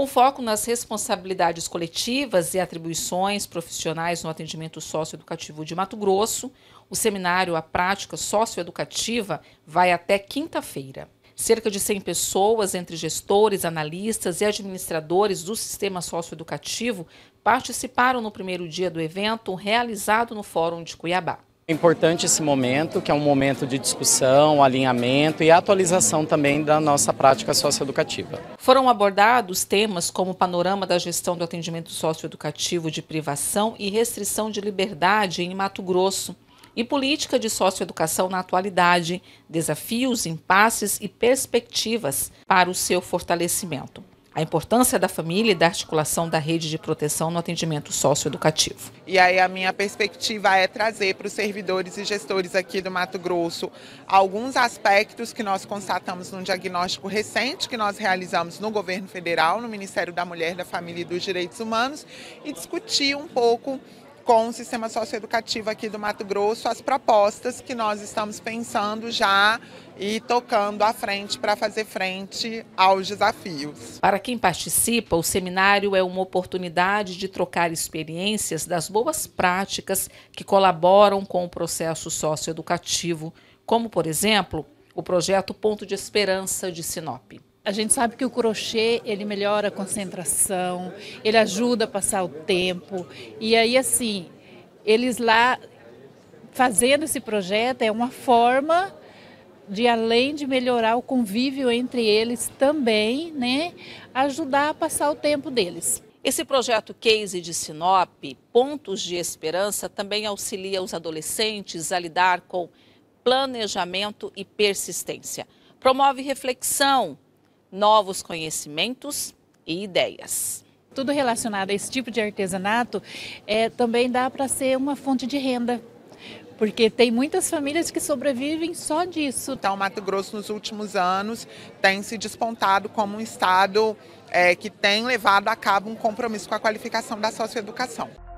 com foco nas responsabilidades coletivas e atribuições profissionais no atendimento socioeducativo de Mato Grosso. O seminário A Prática Socioeducativa vai até quinta-feira. Cerca de 100 pessoas, entre gestores, analistas e administradores do sistema socioeducativo, participaram no primeiro dia do evento realizado no Fórum de Cuiabá. É importante esse momento, que é um momento de discussão, alinhamento e atualização também da nossa prática socioeducativa. Foram abordados temas como o panorama da gestão do atendimento socioeducativo de privação e restrição de liberdade em Mato Grosso e política de socioeducação na atualidade, desafios, impasses e perspectivas para o seu fortalecimento a importância da família e da articulação da rede de proteção no atendimento socioeducativo. E aí a minha perspectiva é trazer para os servidores e gestores aqui do Mato Grosso alguns aspectos que nós constatamos num diagnóstico recente que nós realizamos no governo federal, no Ministério da Mulher, da Família e dos Direitos Humanos, e discutir um pouco com o sistema socioeducativo aqui do Mato Grosso as propostas que nós estamos pensando já e tocando à frente para fazer frente aos desafios. Para quem participa, o seminário é uma oportunidade de trocar experiências das boas práticas que colaboram com o processo socioeducativo, como, por exemplo, o projeto Ponto de Esperança de Sinop. A gente sabe que o crochê ele melhora a concentração, ele ajuda a passar o tempo. E aí, assim, eles lá fazendo esse projeto é uma forma de além de melhorar o convívio entre eles também, né, ajudar a passar o tempo deles. Esse projeto Case de Sinop, Pontos de Esperança, também auxilia os adolescentes a lidar com planejamento e persistência. Promove reflexão, novos conhecimentos e ideias. Tudo relacionado a esse tipo de artesanato é, também dá para ser uma fonte de renda porque tem muitas famílias que sobrevivem só disso. Então, Mato Grosso, nos últimos anos, tem se despontado como um estado é, que tem levado a cabo um compromisso com a qualificação da socioeducação.